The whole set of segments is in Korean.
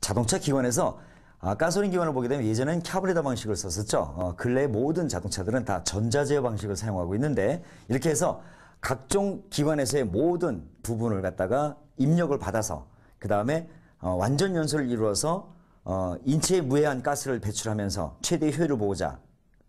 자동차 기관에서 아, 가솔린 기관을 보게 되면 예전엔 캐브레다 방식을 썼었죠. 어, 근래 모든 자동차들은 다 전자제어 방식을 사용하고 있는데 이렇게 해서 각종 기관에서의 모든 부분을 갖다가 입력을 받아서 그 다음에 어, 완전 연소를 이루어서 어, 인체에 무해한 가스를 배출하면서 최대 효율을 보고자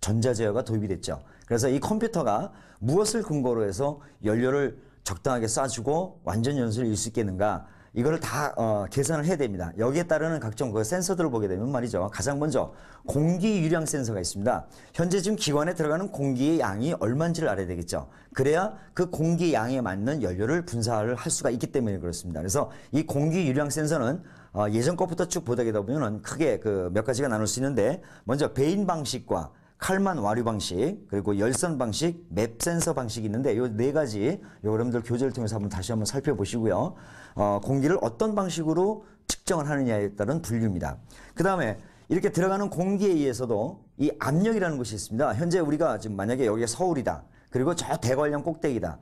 전자제어가 도입이 됐죠. 그래서 이 컴퓨터가 무엇을 근거로 해서 연료를 적당하게 쏴주고 완전 연소를 이룰 수 있겠는가 이거를 다 어, 계산을 해야 됩니다. 여기에 따르는 각종 그 센서들을 보게 되면 말이죠. 가장 먼저 공기 유량 센서가 있습니다. 현재 지금 기관에 들어가는 공기의 양이 얼마인지를 알아야 되겠죠. 그래야 그 공기 양에 맞는 연료를 분사를 할 수가 있기 때문에 그렇습니다. 그래서 이 공기 유량 센서는 어, 예전 것부터 쭉 보다 보면 크게 그 몇 가지가 나눌 수 있는데 먼저 배인 방식과 칼만 와류 방식, 그리고 열선 방식, 맵 센서 방식이 있는데 이 네 가지 여러분들 교재를 통해서 한번 다시 한번 살펴보시고요. 어, 공기를 어떤 방식으로 측정을 하느냐에 따른 분류입니다. 그 다음에 이렇게 들어가는 공기에 의해서도 이 압력이라는 것이 있습니다. 현재 우리가 지금 만약에 여기가 서울이다. 그리고 저 대관령 꼭대기다.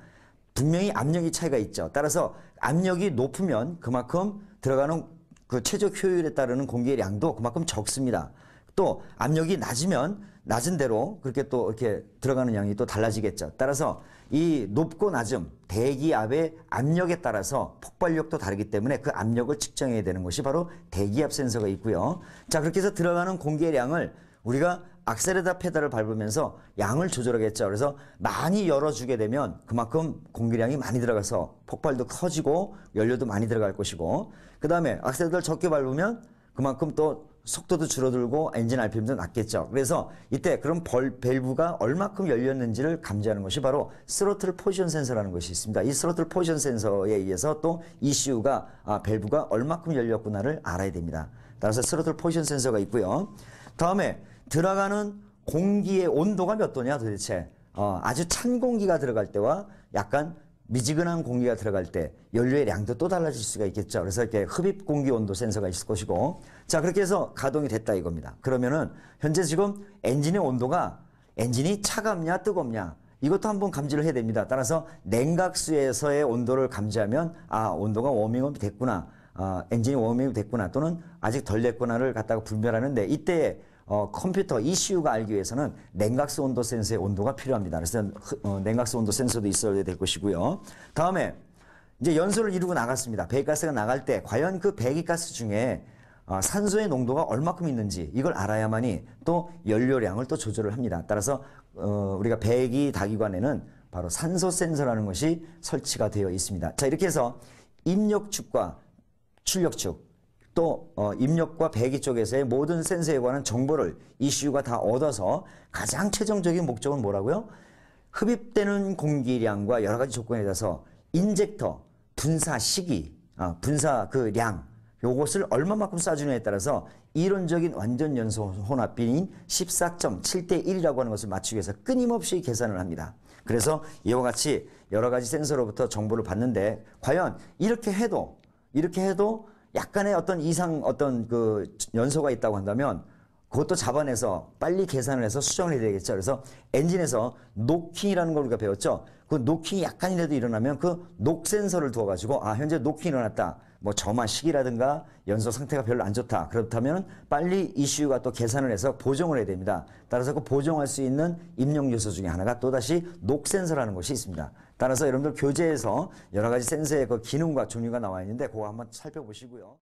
분명히 압력이 차이가 있죠. 따라서 압력이 높으면 그만큼 들어가는 그 최적 효율에 따르는 공기의 양도 그만큼 적습니다. 또 압력이 낮으면 낮은 대로 그렇게 또 이렇게 들어가는 양이 또 달라지겠죠. 따라서 이 높고 낮음 대기압의 압력에 따라서 폭발력도 다르기 때문에 그 압력을 측정해야 되는 것이 바로 대기압 센서가 있고요. 자 그렇게 해서 들어가는 공기의양을 우리가 악셀에다 페달을 밟으면서 양을 조절하겠죠. 그래서 많이 열어주게 되면 그만큼 공기량이 많이 들어가서 폭발도 커지고 연료도 많이 들어갈 것이고 그 다음에 악셀을 에 적게 밟으면 그만큼 또 속도도 줄어들고 엔진 RPM도 낮겠죠. 그래서 이때 그럼 벌, 밸브가 얼마큼 열렸는지를 감지하는 것이 바로 스로틀 포지션 센서라는 것이 있습니다. 이 스로틀 포지션 센서에 의해서 또 ECU가 아, 밸브가 얼마큼 열렸구나를 알아야 됩니다. 따라서 스로틀 포지션 센서가 있고요. 다음에 들어가는 공기의 온도가 몇 도냐 도대체 어, 아주 찬 공기가 들어갈 때와 약간 미지근한 공기가 들어갈 때 연료의 양도 또 달라질 수가 있겠죠. 그래서 이렇게 흡입 공기 온도 센서가 있을 것이고 자 그렇게 해서 가동이 됐다 이겁니다. 그러면은 현재 지금 엔진의 온도가 엔진이 차갑냐 뜨겁냐 이것도 한번 감지를 해야 됩니다. 따라서 냉각수에서의 온도를 감지하면 아 온도가 워밍업이 됐구나 아, 엔진이 워밍업이 됐구나 또는 아직 덜 됐구나를 갖다가 분별하는데 이때 어, 컴퓨터 ECU가 알기 위해서는 냉각수 온도 센서의 온도가 필요합니다. 그래서 어, 냉각수 온도 센서도 있어야 될 것이고요. 다음에 이제 연소를 이루고 나갔습니다. 배기가스가 나갈 때 과연 그 배기가스 중에 어, 산소의 농도가 얼마큼 있는지 이걸 알아야만이 또 연료량을 또 조절을 합니다. 따라서 어, 우리가 배기 다기관에는 바로 산소 센서라는 것이 설치가 되어 있습니다. 자 이렇게 해서 입력축과 출력축 또 어, 입력과 배기 쪽에서의 모든 센서에 관한 정보를 이슈가 다 얻어서 가장 최종적인 목적은 뭐라고요? 흡입되는 공기량과 여러 가지 조건에 따라서 인젝터 분사 시기, 아, 분사 그 량, 요것을 얼마만큼 쏴주느냐에 따라서 이론적인 완전 연소 혼합비인 14.7대 1이라고 하는 것을 맞추기 위해서 끊임없이 계산을 합니다. 그래서 이와 같이 여러 가지 센서로부터 정보를 받는데 과연 이렇게 해도 이렇게 해도 약간의 어떤 이상 어떤 그 연소가 있다고 한다면 그것도 잡아내서 빨리 계산을 해서 수정을 해야 되겠죠. 그래서 엔진에서 노킹이라는 걸 우리가 배웠죠. 그 노킹이 약간이라도 일어나면 그녹 센서를 두어가지고 아 현재 노킹이 일어났다. 뭐 점화 시기라든가 연소 상태가 별로 안 좋다. 그렇다면 빨리 이슈가 또 계산을 해서 보정을 해야 됩니다. 따라서 그 보정할 수 있는 입력 요소 중에 하나가 또다시 녹 센서라는 것이 있습니다. 따라서 여러분들 교재에서 여러 가지 센서의 그 기능과 종류가 나와 있는데 그거 한번 살펴보시고요.